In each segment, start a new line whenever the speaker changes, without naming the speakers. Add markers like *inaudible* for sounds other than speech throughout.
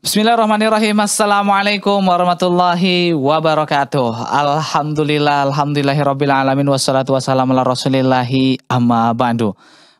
Bismillahirrahmanirrahim. Assalamualaikum warahmatullahi wabarakatuh. Alhamdulillah, alhamdulillahirabbil alamin wassalatu wassalamu ala rasulillahi amma bandu.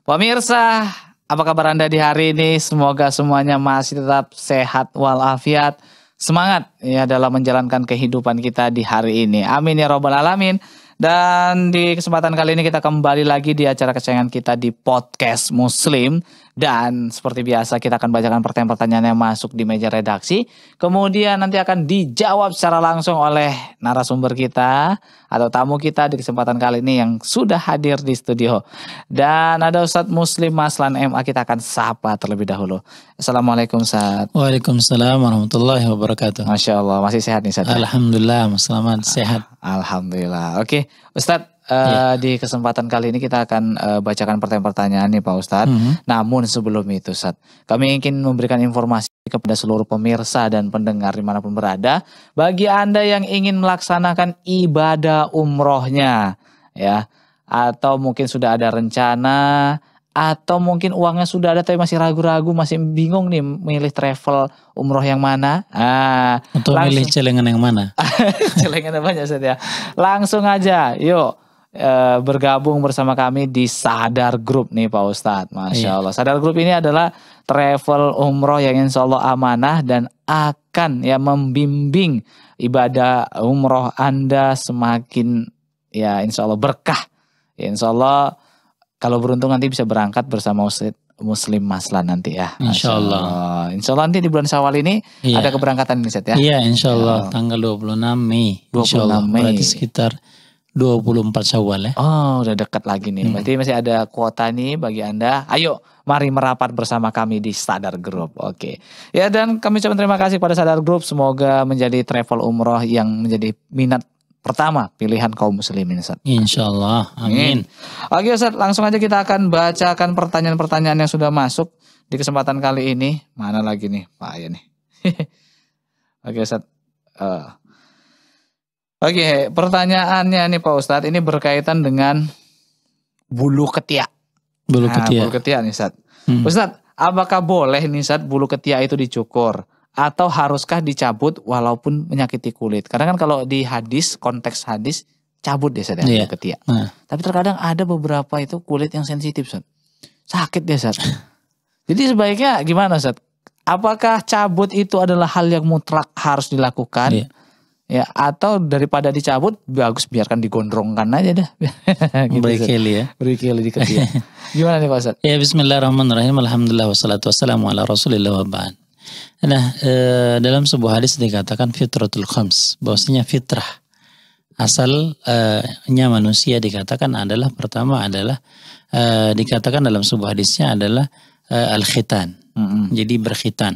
Pemirsa, apa kabar Anda di hari ini? Semoga semuanya masih tetap sehat walafiat semangat ya dalam menjalankan kehidupan kita di hari ini. Amin ya robbal alamin. Dan di kesempatan kali ini kita kembali lagi di acara kesayangan kita di podcast Muslim dan seperti biasa kita akan bacakan pertanyaan-pertanyaan yang masuk di meja redaksi. Kemudian nanti akan dijawab secara langsung oleh narasumber kita atau tamu kita di kesempatan kali ini yang sudah hadir di studio. Dan ada Ustadz Muslim Maslan MA kita akan sapa terlebih dahulu. Assalamualaikum Ustadz.
Waalaikumsalam warahmatullahi wabarakatuh. Masya Allah masih sehat nih Ustadz. Alhamdulillah selamat sehat. Alhamdulillah. Oke
Ustadz Uh, iya. eh, yeah. Di kesempatan kali ini kita akan uh, bacakan pertanyaan-pertanyaan nih Pak Ustadz. Mm -hmm. Namun sebelum itu Sat, kami ingin memberikan informasi kepada seluruh pemirsa dan pendengar dimanapun berada. Bagi Anda yang ingin melaksanakan ibadah umrohnya ya, atau mungkin sudah ada rencana, atau mungkin uangnya sudah ada tapi masih ragu-ragu, masih bingung nih milih travel umroh yang mana. Ah,
Untuk langsung... milih celengan yang mana? *laughs*
celengan banyak Sat ya. Langsung aja, yuk Eh, bergabung bersama kami di Sadar Group nih Pak Ustadz. Masya iya. Allah. Sadar Group ini adalah travel umroh yang insya Allah amanah dan akan ya membimbing ibadah umroh Anda semakin ya insya Allah berkah. Ya, insya Allah kalau beruntung nanti bisa berangkat bersama Ustadz Muslim Maslan nanti ya. Insya Allah. Insya Allah nanti di bulan Syawal ini iya. ada keberangkatan ini set ya. Iya Insya Allah oh.
tanggal 26 Mei. 26 Mei. Berarti sekitar 24
Syawal ya. Oh, udah dekat lagi nih. Hmm. Berarti masih ada kuota nih bagi Anda. Ayo, mari merapat bersama kami di Sadar Group. Oke. Okay. Ya dan kami ucapkan terima kasih pada Sadar Group. Semoga menjadi travel umroh yang menjadi minat pertama pilihan kaum muslimin Ustaz. Insyaallah. Amin. Oke Ustaz, langsung aja kita akan bacakan pertanyaan-pertanyaan yang sudah masuk di kesempatan kali ini. Mana lagi nih? Pak Ayah nih. *laughs* Oke Ustaz. Uh, Oke, pertanyaannya nih Pak Ustadz ini berkaitan dengan bulu ketiak. Bulu nah, ketiak. Bulu ketiak nih Ustadz. Hmm. Ustadz, apakah boleh nih Ustadz bulu ketiak itu dicukur? Atau haruskah dicabut walaupun menyakiti kulit? Karena kan kalau di hadis, konteks hadis, cabut deh Ustadz yeah. Iya. ketiak. Nah. Tapi terkadang ada beberapa itu kulit yang sensitif Ustadz. Sakit deh Ustadz. *laughs* Jadi sebaiknya gimana Ustadz? Apakah cabut itu adalah hal yang mutlak harus dilakukan? Yeah Ya, atau daripada dicabut bagus biarkan digondrongkan aja dah.
*laughs* gitu, Beri kili ya. Beri kili di *laughs* Gimana nih Pak Ustaz? Ya bismillahirrahmanirrahim. Alhamdulillah wassalatu wassalamu ala Rasulillah wa Nah, e, dalam sebuah hadis dikatakan fitratul khams, bahwasanya fitrah asalnya eh, e, manusia dikatakan adalah pertama adalah e, dikatakan dalam sebuah hadisnya adalah e, al-khitan. Mm -hmm. Jadi berkhitan.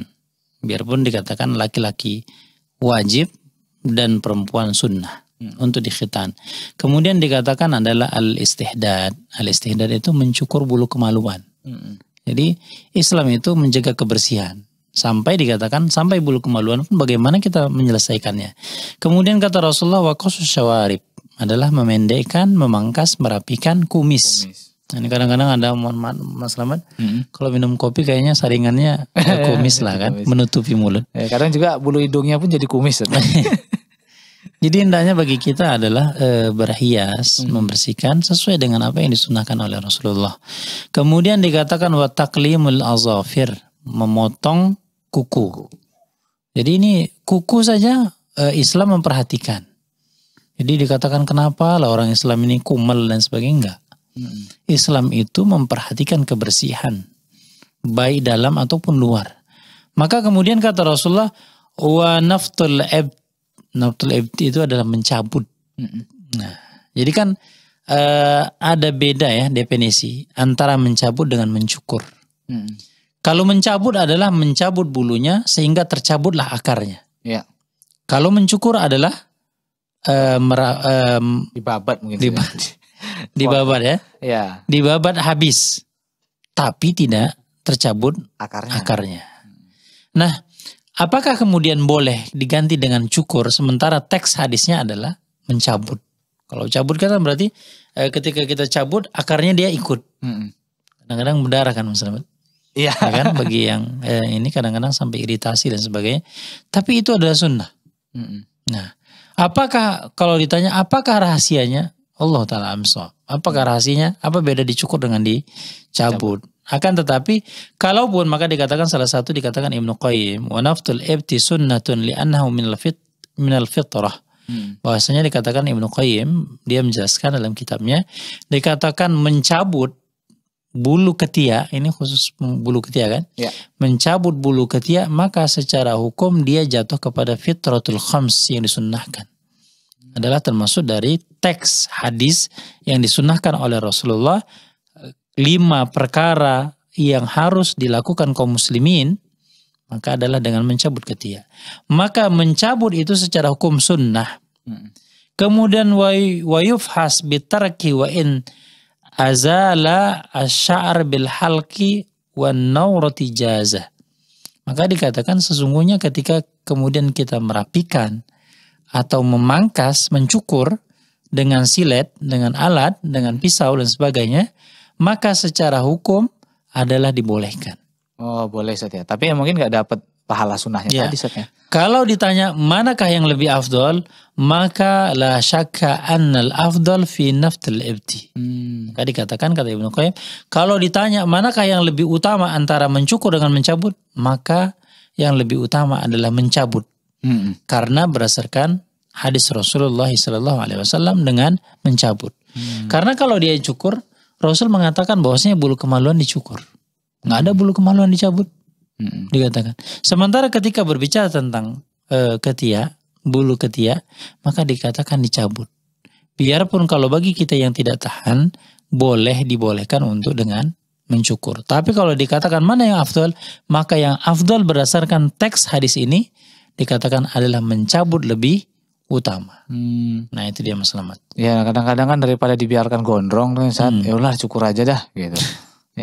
Biarpun dikatakan laki-laki wajib dan perempuan sunnah hmm. untuk dikhitan. Kemudian dikatakan adalah al-istihdad. Al-istihdad itu mencukur bulu kemaluan. Hmm. Jadi Islam itu menjaga kebersihan. Sampai dikatakan sampai bulu kemaluan pun bagaimana kita menyelesaikannya. Kemudian kata Rasulullah wa syawarib adalah memendekkan, memangkas, merapikan kumis. kumis. Ini kadang-kadang ada mohon maaf Mas Slamet, hmm. kalau minum kopi kayaknya saringannya eh, kumis lah *laughs* kan, menutupi mulut. Ya, kadang juga bulu hidungnya pun jadi kumis. *laughs* Jadi indahnya bagi kita adalah e, berhias, hmm. membersihkan sesuai dengan apa yang disunahkan oleh Rasulullah. Kemudian dikatakan wa taklimul azafir, memotong kuku. Jadi ini kuku saja e, Islam memperhatikan. Jadi dikatakan kenapa lah orang Islam ini kumel dan sebagainya enggak. Hmm. Islam itu memperhatikan kebersihan baik dalam ataupun luar. Maka kemudian kata Rasulullah wa naftul ab Nabtul ibti itu adalah mencabut. Nah, jadi kan eh, ada beda ya definisi antara mencabut dengan mencukur. Hmm. Kalau mencabut adalah mencabut bulunya sehingga tercabutlah akarnya. Ya. Kalau mencukur adalah eh, mera, dibabat mungkin. Dibabat, *laughs* dibabat ya. Ya. Dibabat habis. Tapi tidak tercabut akarnya. akarnya. Nah, Apakah kemudian boleh diganti dengan cukur sementara teks hadisnya adalah mencabut? Kalau cabut kan berarti eh, ketika kita cabut akarnya dia ikut. Kadang-kadang berdarah kan Mas Iya. Ya kan bagi yang eh, ini kadang-kadang sampai iritasi dan sebagainya. Tapi itu adalah sunnah.
mm Nah,
apakah kalau ditanya apakah rahasianya? Allah taala amsal? Apakah rahasianya? Apa beda dicukur dengan dicabut? Akan tetapi, kalaupun maka dikatakan salah satu dikatakan Ibnu Qayyim, wa naftul ibti sunnatun li'annahu minal, fit, minal fitrah. Hmm. Bahasanya dikatakan Ibnu Qayyim, dia menjelaskan dalam kitabnya, dikatakan mencabut bulu ketia, ini khusus bulu ketia kan? Ya. Mencabut bulu ketia, maka secara hukum dia jatuh kepada fitratul khams yang disunnahkan. Adalah termasuk dari teks hadis yang disunnahkan oleh Rasulullah lima perkara yang harus dilakukan kaum muslimin, maka adalah dengan mencabut ketiak Maka mencabut itu secara hukum sunnah. Hmm. Kemudian wayufhas bitarki wa in azala asy'ar bil halki wa nawrati jazah. Maka dikatakan sesungguhnya ketika kemudian kita merapikan atau memangkas, mencukur dengan silet, dengan alat, dengan pisau dan sebagainya, maka secara hukum adalah dibolehkan.
Oh boleh saja. ya, tapi ya mungkin nggak dapat pahala sunnahnya ya. tadi Ustaz ya.
Kalau ditanya manakah yang lebih afdol, maka la syakka annal afdol fi naftil ibti. Hmm. Maka dikatakan kata Ibnu Qayyim, kalau ditanya manakah yang lebih utama antara mencukur dengan mencabut, maka yang lebih utama adalah mencabut. Hmm. Karena berdasarkan hadis Rasulullah SAW dengan mencabut. Hmm. Karena kalau dia cukur, Rasul mengatakan bahwasanya bulu kemaluan dicukur. Nggak ada bulu kemaluan dicabut. Dikatakan. Sementara ketika berbicara tentang e, ketia, bulu ketia, maka dikatakan dicabut. Biarpun kalau bagi kita yang tidak tahan, boleh dibolehkan untuk dengan mencukur. Tapi kalau dikatakan mana yang afdol, maka yang afdol berdasarkan teks hadis ini dikatakan adalah mencabut lebih utama. Hmm. Nah itu dia Mas Selamat. Ya kadang-kadang kan daripada
dibiarkan gondrong tuh saat hmm. ya udah cukur aja dah gitu. *laughs*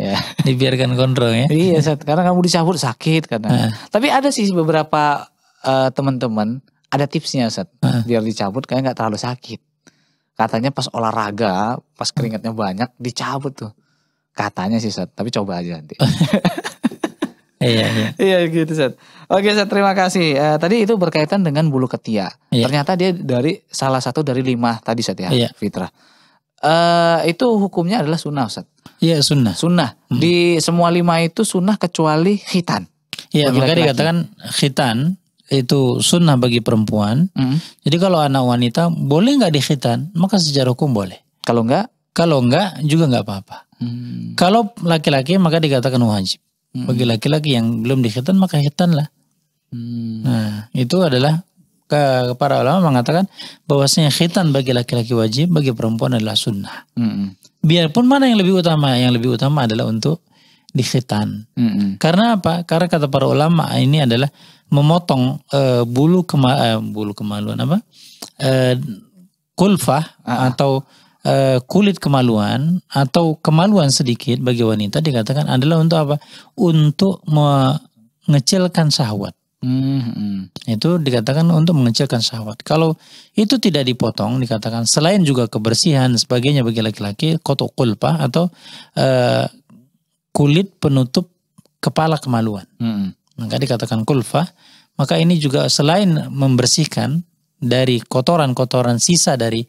ya.
Dibiarkan gondrong
ya. iya saat karena kamu dicabut sakit karena. Hmm. Tapi ada sih beberapa uh, teman-teman ada tipsnya saat hmm. biar dicabut kayak nggak terlalu sakit. Katanya pas olahraga, pas keringatnya banyak dicabut tuh. Katanya sih saat tapi coba aja nanti. *laughs* Iya, iya. iya gitu, set. Oke, set, terima kasih. Uh, tadi itu berkaitan dengan bulu ketia. Iya. Ternyata dia dari salah satu dari lima tadi, set ya, iya. fitrah. Eh, uh, itu hukumnya adalah sunnah, set. Iya, sunnah. Sunnah. Hmm. Di semua lima itu sunnah kecuali khitan.
Iya, maka dikatakan khitan itu sunnah bagi perempuan. Hmm. Jadi kalau anak wanita boleh nggak dikhitan, maka secara hukum boleh. Kalau nggak, Kalau nggak juga nggak apa-apa. Hmm. Kalau laki-laki maka dikatakan wajib. Hmm. Bagi laki-laki yang belum dikhitan maka khitan lah. Hmm. Nah, itu adalah ke para ulama mengatakan bahwasanya khitan bagi laki-laki wajib, bagi perempuan adalah sunnah. Hmm. Biarpun mana yang lebih utama, yang lebih utama adalah untuk dikhitan. Hmm. Karena apa? Karena kata para ulama ini adalah memotong uh, bulu kema uh, bulu kemaluan apa? Uh, kulfah ah. ah. atau Eh, kulit kemaluan atau kemaluan sedikit bagi wanita dikatakan adalah untuk apa? Untuk mengecilkan syahwat. Mm-hmm. Itu dikatakan untuk mengecilkan syahwat. Kalau itu tidak dipotong, dikatakan selain juga kebersihan sebagainya bagi laki-laki, kotok kulpa atau uh, kulit penutup kepala kemaluan. Mm-hmm. Maka dikatakan kulfa. Maka ini juga selain membersihkan dari kotoran-kotoran sisa dari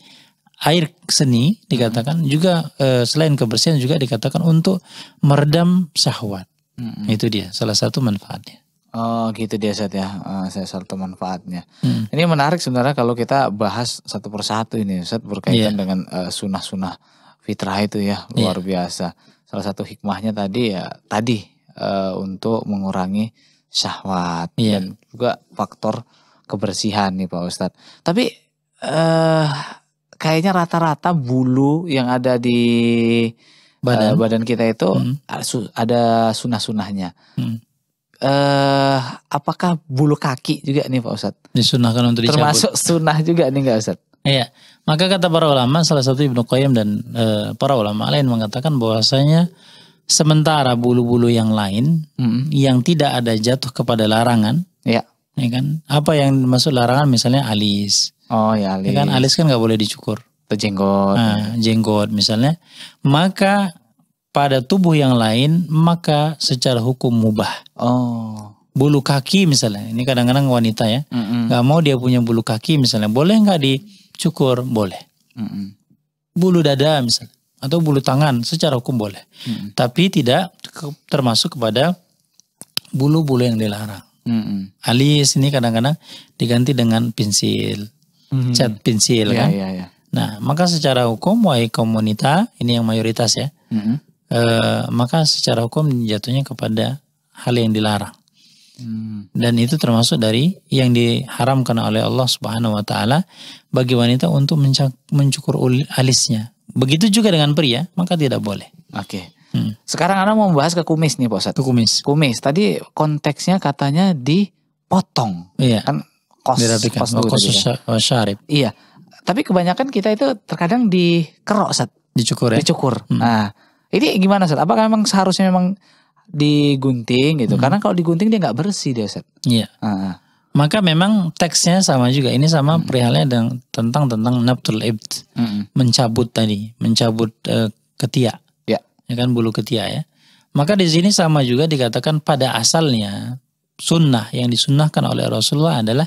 air seni dikatakan hmm. juga e, selain kebersihan juga dikatakan untuk meredam syahwat. Hmm. Itu dia salah satu manfaatnya.
Oh gitu dia set ya, eh, salah saya satu manfaatnya. Hmm. Ini menarik sebenarnya kalau kita bahas satu persatu ini set berkaitan yeah. dengan uh, sunnah-sunnah fitrah itu ya iya. luar yeah. biasa. Salah satu hikmahnya tadi ya tadi uh, untuk mengurangi syahwat yeah. dan juga faktor kebersihan nih Pak Ustadz. Tapi kayaknya rata-rata bulu yang ada di badan, uh, badan kita itu hmm. ada sunah-sunahnya. Hmm. Uh, apakah bulu kaki juga nih Pak Ustadz?
Disunahkan untuk dicabut. Termasuk
sunah juga nih nggak Ustadz?
Iya, maka kata para ulama salah satu Ibnu Qayyim dan eh, para ulama lain mengatakan bahwasanya sementara bulu-bulu yang lain mm. yang tidak ada jatuh kepada larangan, ya. ya kan? Apa yang masuk larangan misalnya alis,
Oh ya alis. Ya kan alis kan
nggak boleh dicukur. Atau jenggot. Nah, jenggot misalnya. Maka pada tubuh yang lain maka secara hukum mubah. Oh. Bulu kaki misalnya. Ini kadang-kadang wanita ya. Mm -mm. mau dia punya bulu kaki misalnya. Boleh nggak dicukur? Boleh. Mm -mm. Bulu dada misalnya. Atau bulu tangan secara hukum boleh. Mm -mm. Tapi tidak termasuk kepada bulu-bulu yang dilarang. Mm -mm. Alis ini kadang-kadang diganti dengan pensil hmm. cat pensil yeah, kan. Yeah, yeah. Nah, maka secara hukum wai komunita ini yang mayoritas ya. Mm-hmm. E, maka secara hukum jatuhnya kepada hal yang dilarang. Mm. Dan itu termasuk dari yang diharamkan oleh Allah Subhanahu wa taala bagi wanita untuk mencukur alisnya. Begitu juga dengan pria, maka tidak boleh. Oke. Okay. Hmm. Sekarang Anda mau membahas ke kumis nih, Pak Ustaz.
kumis. Kumis. Tadi konteksnya katanya dipotong. Iya. Kan kos dirapikan. kos, oh, kos oh, syarif. Iya. Tapi kebanyakan kita itu terkadang dikerok set Dicukur ya. Dicukur. Hmm. Nah, ini gimana set Apakah memang seharusnya memang digunting
gitu? Hmm. Karena kalau digunting dia nggak bersih dia set
Iya. Nah.
Maka memang teksnya sama juga. Ini sama hmm. perihalnya dan tentang tentang nabtul ibt hmm. mencabut tadi, mencabut uh, eh, ketiak. Ya. ya kan bulu ketiak ya. Maka di sini sama juga dikatakan pada asalnya sunnah yang disunnahkan oleh Rasulullah adalah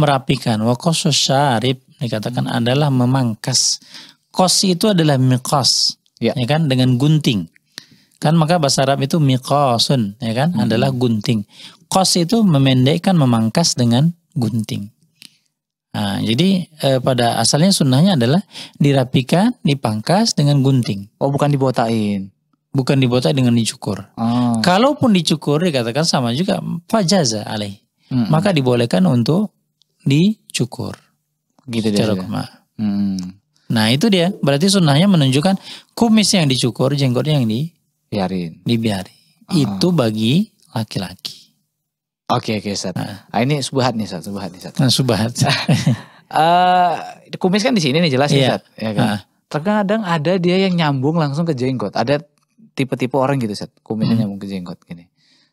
merapikan. Wa syarib dikatakan hmm. adalah memangkas. Kos itu adalah mikos, ya. ya kan dengan gunting. Kan maka bahasa Arab itu mikosun, ya kan hmm. adalah gunting. Kos itu memendekkan memangkas dengan gunting. Nah, jadi eh, pada asalnya sunnahnya adalah dirapikan, dipangkas dengan gunting. Oh, bukan dibotain bukan dibotak dengan dicukur. Oh. Kalaupun dicukur dikatakan sama juga fajaza alaih. Mm -hmm. Maka dibolehkan untuk dicukur.
Gitu dia. Hmm.
Nah itu dia. Berarti sunnahnya menunjukkan kumis yang dicukur, jenggotnya yang dibiarin. Dibiarin. Oh. Itu bagi laki-laki. Oke okay, oke okay, Nah. Ah, ini subhat nih Ustaz, subahat nih Ustaz. Nah, subhat. uh, *laughs*
eh, kumis kan di sini nih jelas yeah. ya iya kan? Uh. Terkadang ada dia yang nyambung langsung ke jenggot. Ada tipe-tipe orang gitu set Kumisnya hmm. mungkin jenggot gini.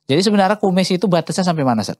Jadi sebenarnya kumis itu batasnya sampai mana set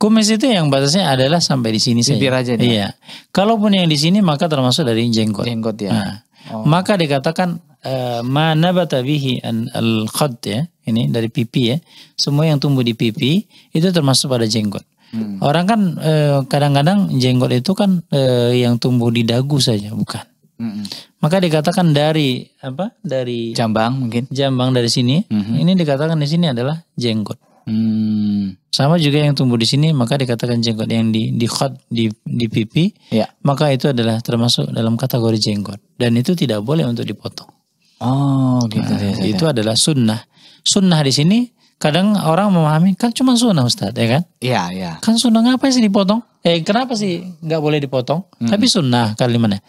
Kumis itu yang batasnya adalah sampai di sini saja. Bibir aja nih. Iya. Kalaupun yang di sini maka termasuk dari jenggot. Jenggot ya. Nah. Oh. Maka dikatakan uh, eh, mana batavihi an al khod ya. Ini dari pipi ya. Semua yang tumbuh di pipi itu termasuk pada jenggot. Hmm. Orang kan eh, kadang-kadang e, jenggot itu kan eh, yang tumbuh di dagu saja, bukan. Mm mm Maka dikatakan dari apa? Dari jambang mungkin. Jambang dari sini. Mm -hmm. Ini dikatakan di sini adalah jenggot. Hmm. Sama juga yang tumbuh di sini, maka dikatakan jenggot yang di di khot di di pipi, ya. maka itu adalah termasuk dalam kategori jenggot dan itu tidak boleh untuk dipotong. Oh, gitu. Nah, ya, ya, ya. itu ya. adalah sunnah. Sunnah di sini kadang orang memahami kan cuma sunnah Ustadz ya kan? Iya iya. Kan sunnah ngapa sih dipotong? Eh kenapa sih nggak boleh dipotong? Mm -hmm. Tapi sunnah kalimatnya.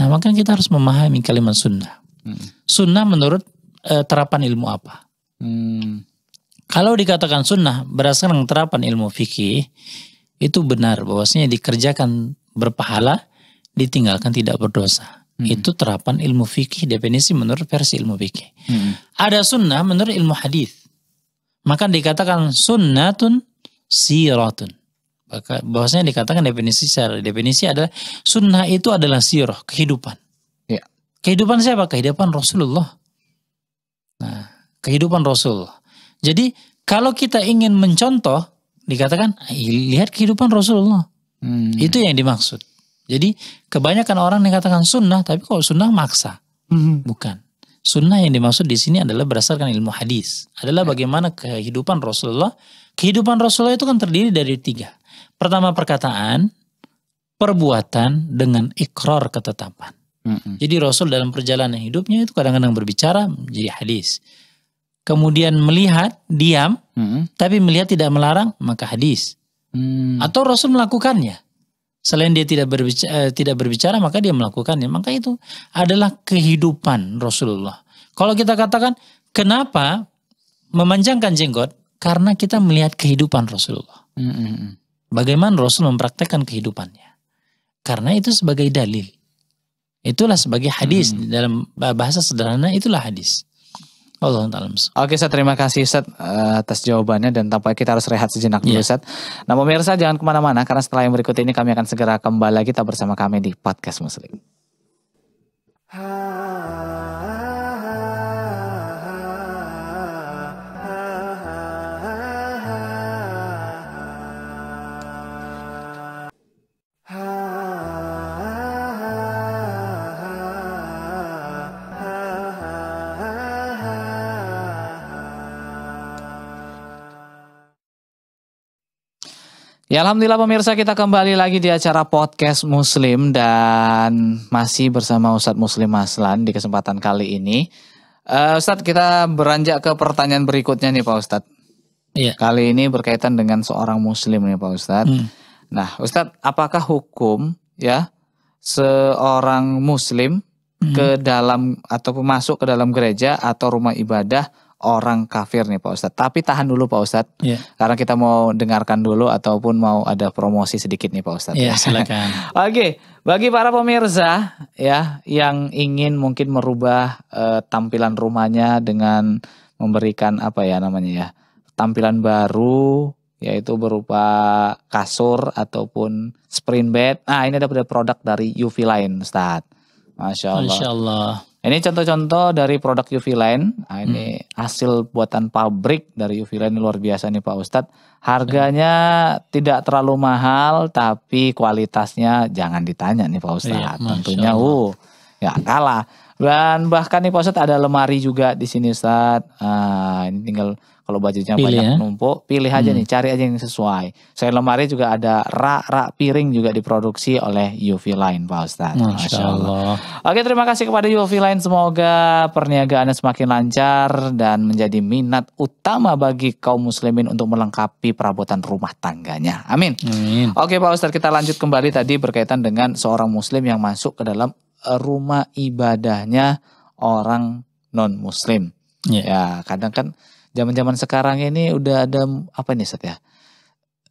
Nah maka kita harus memahami kalimat sunnah. Hmm. Sunnah menurut e, terapan ilmu apa? Mm. Kalau dikatakan sunnah berdasarkan terapan ilmu fikih itu benar bahwasanya dikerjakan berpahala, ditinggalkan tidak berdosa. Hmm. Itu terapan ilmu fikih definisi menurut versi ilmu fikih. Hmm. Ada sunnah menurut ilmu hadis maka dikatakan sunnatun siratun. Bahwasanya dikatakan definisi secara definisi adalah sunnah itu adalah sirah, kehidupan. Ya. Kehidupan siapa? Kehidupan Rasulullah. Nah, kehidupan Rasulullah. Jadi kalau kita ingin mencontoh, dikatakan lihat kehidupan Rasulullah. Hmm. Itu yang dimaksud. Jadi kebanyakan orang dikatakan sunnah, tapi kalau sunnah maksa, hmm. bukan. Sunnah yang dimaksud di sini adalah berdasarkan ilmu hadis. Adalah ya. bagaimana kehidupan Rasulullah. Kehidupan Rasulullah itu kan terdiri dari tiga. Pertama perkataan, perbuatan dengan ikrar ketetapan. Mm-hmm. Jadi Rasul dalam perjalanan hidupnya itu kadang-kadang berbicara menjadi hadis. Kemudian melihat, diam, mm-hmm. tapi melihat tidak melarang, maka hadis. Mm. Atau Rasul melakukannya. Selain dia tidak berbicara, eh, tidak berbicara maka dia melakukannya. Maka itu adalah kehidupan Rasulullah. Kalau kita katakan kenapa memanjangkan jenggot? Karena kita melihat kehidupan Rasulullah. Bagaimana Rasul mempraktekkan kehidupannya? Karena itu sebagai dalil. Itulah sebagai hadis hmm. dalam bahasa sederhana itulah hadis. Allah Ta'ala. Oke Seth, terima kasih Seth atas
jawabannya dan tampaknya kita harus rehat sejenak dulu yeah. Seth. Nah pemirsa jangan kemana-mana karena setelah yang berikut ini kami akan segera kembali lagi kita bersama kami di Podcast Muslim. Ya Alhamdulillah pemirsa kita kembali lagi di acara podcast Muslim dan masih bersama Ustadz Muslim Maslan di kesempatan kali ini. Uh, Ustadz kita beranjak ke pertanyaan berikutnya nih Pak Ustadz. Iya. Kali ini berkaitan dengan seorang Muslim nih Pak Ustadz. Hmm. Nah Ustadz apakah hukum ya seorang Muslim hmm. ke dalam atau masuk ke dalam gereja atau rumah ibadah orang kafir nih Pak Ustadz. Tapi tahan dulu Pak Ustadz, yeah. karena kita mau dengarkan dulu ataupun mau ada promosi sedikit nih Pak Ustadz. Yeah, ya silakan. *laughs* Oke, bagi para pemirsa ya yang ingin mungkin merubah uh, tampilan rumahnya dengan memberikan apa ya namanya ya tampilan baru yaitu berupa kasur ataupun spring bed. Nah ini ada produk dari UV Line Ustadz. Masya Allah. Masya Allah. Ini contoh-contoh dari produk UV line. Nah, ini hmm. hasil buatan pabrik dari UV line luar biasa nih Pak Ustadz. Hmm. Harganya hmm. tidak terlalu mahal, tapi kualitasnya jangan ditanya nih Pak Ustadz. Ya, Tentunya, uh, ya kalah. Dan bahkan nih Pak ada lemari juga di sini saat Nah, ini tinggal kalau budgetnya pilih banyak ya. numpuk, pilih aja hmm. nih, cari aja yang sesuai. Saya lemari juga ada rak-rak piring juga diproduksi oleh UV Line Pak Ustadz. Masya, Allah. Oke terima kasih kepada UV Line. Semoga perniagaannya semakin lancar dan menjadi minat utama bagi kaum muslimin untuk melengkapi perabotan rumah tangganya. Amin. Amin. Oke Pak Ustadz kita lanjut kembali tadi berkaitan dengan seorang muslim yang masuk ke dalam rumah ibadahnya orang non muslim. Yeah. Ya, kadang kan zaman-zaman sekarang ini udah ada apa nih set ya?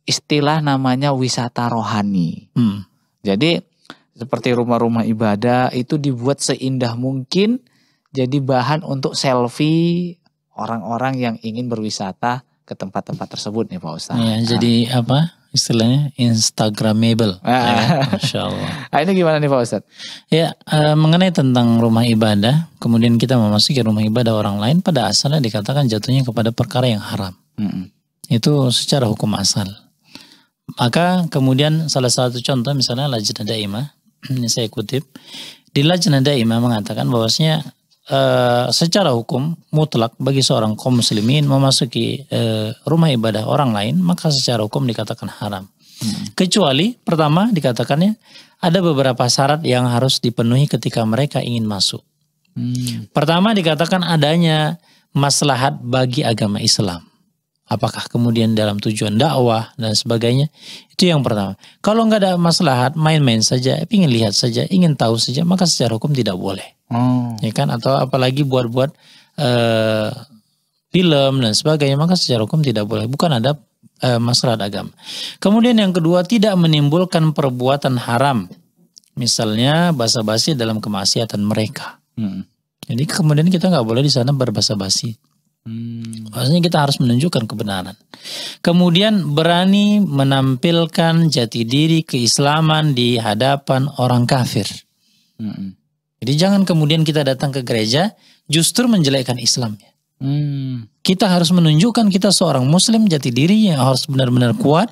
Istilah namanya wisata rohani. Hmm. Jadi seperti rumah-rumah ibadah itu dibuat seindah mungkin jadi bahan untuk selfie orang-orang yang ingin berwisata ke
tempat-tempat tersebut nih Pak Ustadz. Ya, jadi nah. apa? istilahnya Instagramable. Ah. Ya, kan? Masya Allah. *laughs* Ah, ini gimana nih Pak Ustadz? Ya eh, mengenai tentang rumah ibadah, kemudian kita memasuki rumah ibadah orang lain pada asalnya dikatakan jatuhnya kepada perkara yang haram. Mm Itu secara hukum asal. Maka kemudian salah satu contoh misalnya Lajnah Daimah, *clears throat* ini saya kutip, di Lajnah Daimah mengatakan bahwasanya uh, secara hukum mutlak bagi seorang kaum muslimin memasuki uh, rumah ibadah orang lain maka secara hukum dikatakan haram. Hmm. Kecuali pertama dikatakannya ada beberapa syarat yang harus dipenuhi ketika mereka ingin masuk. Hmm. Pertama dikatakan adanya maslahat bagi agama Islam apakah kemudian dalam tujuan dakwah dan sebagainya itu yang pertama kalau nggak ada maslahat main-main saja ingin lihat saja ingin tahu saja maka secara hukum tidak boleh hmm. ya kan atau apalagi buat-buat uh, film dan sebagainya maka secara hukum tidak boleh bukan ada uh, maslahat agama kemudian yang kedua tidak menimbulkan perbuatan haram misalnya basa-basi dalam kemaksiatan mereka hmm. jadi kemudian kita nggak boleh di sana berbasa-basi Hmm, maksudnya kita harus menunjukkan kebenaran. Kemudian berani menampilkan jati diri keislaman di hadapan orang kafir. Hmm. Jadi jangan kemudian kita datang ke gereja justru menjelekkan islam
Hmm.
Kita harus menunjukkan kita seorang muslim jati diri yang harus benar-benar kuat.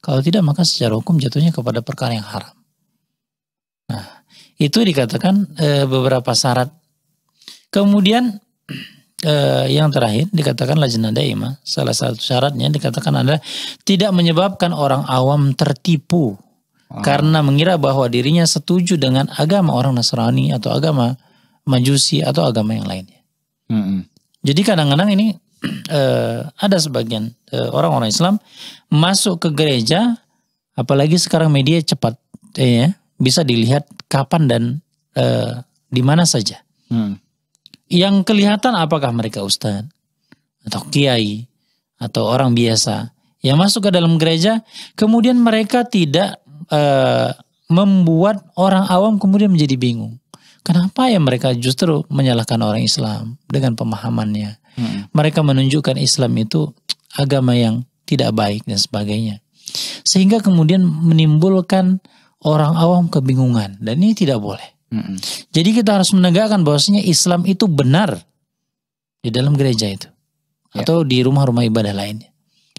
Kalau tidak maka secara hukum jatuhnya kepada perkara yang haram. Nah, itu dikatakan e, beberapa syarat. Kemudian *clears throat* eh, yang terakhir dikatakan lajna daima Salah satu syaratnya dikatakan adalah tidak menyebabkan orang awam tertipu ah. karena mengira bahwa dirinya setuju dengan agama orang Nasrani atau agama Majusi atau agama yang lainnya. Mm -hmm. Jadi kadang-kadang ini *clears throat* eh, ada sebagian orang eh, orang-orang Islam masuk ke gereja, apalagi sekarang media cepat, eh, ya, bisa dilihat kapan dan eh, di mana saja. Mm yang kelihatan apakah mereka ustaz atau kiai atau orang biasa yang masuk ke dalam gereja kemudian mereka tidak e, membuat orang awam kemudian menjadi bingung kenapa ya mereka justru menyalahkan orang Islam dengan pemahamannya hmm. mereka menunjukkan Islam itu agama yang tidak baik dan sebagainya sehingga kemudian menimbulkan orang awam kebingungan dan ini tidak boleh jadi kita harus menegakkan bahwasanya Islam itu benar di dalam gereja itu ya. atau di rumah-rumah ibadah lainnya.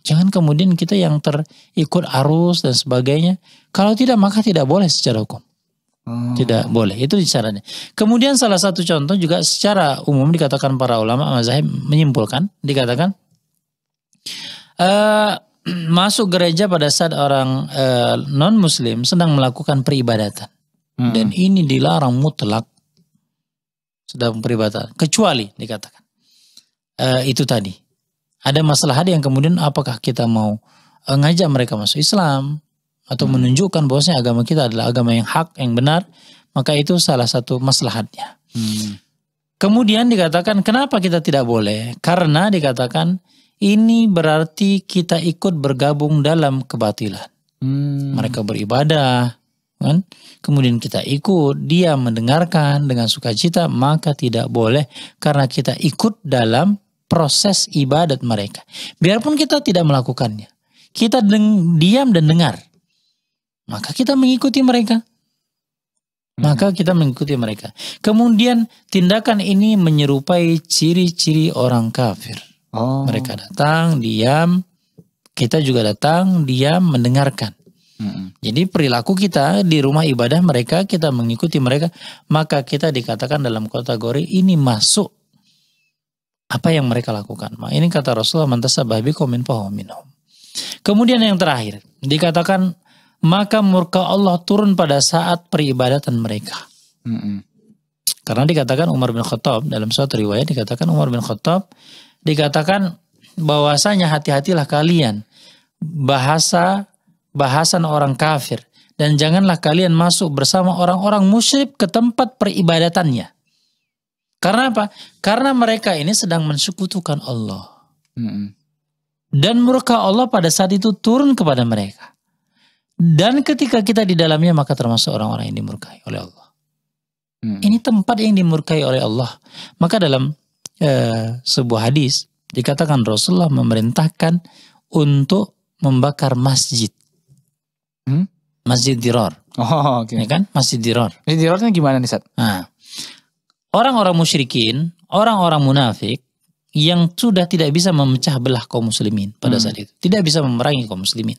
Jangan kemudian kita yang terikut arus dan sebagainya. Kalau tidak maka tidak boleh secara hukum. Hmm. Tidak boleh. Itu caranya. Kemudian salah satu contoh juga secara umum dikatakan para ulama mazhab menyimpulkan dikatakan uh, *clears throat* masuk gereja pada saat orang uh, eh, non muslim sedang melakukan peribadatan. Hmm. Dan ini dilarang mutlak sedang peribatan. Kecuali dikatakan. Uh, itu tadi. Ada masalah ada yang kemudian apakah kita mau uh, ngajak mereka masuk Islam atau hmm. menunjukkan bahwasanya agama kita adalah agama yang hak, yang benar, maka itu salah satu maslahatnya. Hmm. Kemudian dikatakan kenapa kita tidak boleh? Karena dikatakan ini berarti kita ikut bergabung dalam kebatilan.
Hmm. Mereka
beribadah, Kan? Kemudian kita ikut, dia mendengarkan dengan sukacita, maka tidak boleh karena kita ikut dalam proses ibadat mereka. Biarpun kita tidak melakukannya, kita deng diam dan dengar, maka kita mengikuti mereka. Hmm. Maka kita mengikuti mereka. Kemudian tindakan ini menyerupai ciri-ciri orang kafir. Oh. Mereka datang, diam. Kita juga datang, diam, mendengarkan. Jadi perilaku kita di rumah ibadah mereka, kita mengikuti mereka, maka kita dikatakan dalam kategori ini masuk apa yang mereka lakukan. Ini kata Rasulullah mantasabah komin pohominom. Kemudian yang terakhir, dikatakan maka murka Allah turun pada saat peribadatan mereka. Mm Karena dikatakan Umar bin Khattab dalam suatu riwayat dikatakan Umar bin Khattab dikatakan bahwasanya hati-hatilah kalian bahasa bahasan orang kafir dan janganlah kalian masuk bersama orang-orang musyrik ke tempat peribadatannya. Karena apa? Karena mereka ini sedang mensekutukan Allah. Hmm. Dan murka Allah pada saat itu turun kepada mereka. Dan ketika kita di dalamnya maka termasuk orang-orang yang dimurkai oleh Allah. Hmm. Ini tempat yang dimurkai oleh Allah. Maka dalam eh, sebuah hadis dikatakan Rasulullah memerintahkan untuk membakar masjid. Hmm? Masjid Diror. Oh, oke. Okay. Ya kan? Masjid Diror. Masjid Dirornya gimana nih, Sat? Nah, orang-orang musyrikin, orang-orang munafik yang sudah tidak bisa memecah belah kaum muslimin pada hmm. saat itu. Tidak bisa memerangi kaum muslimin.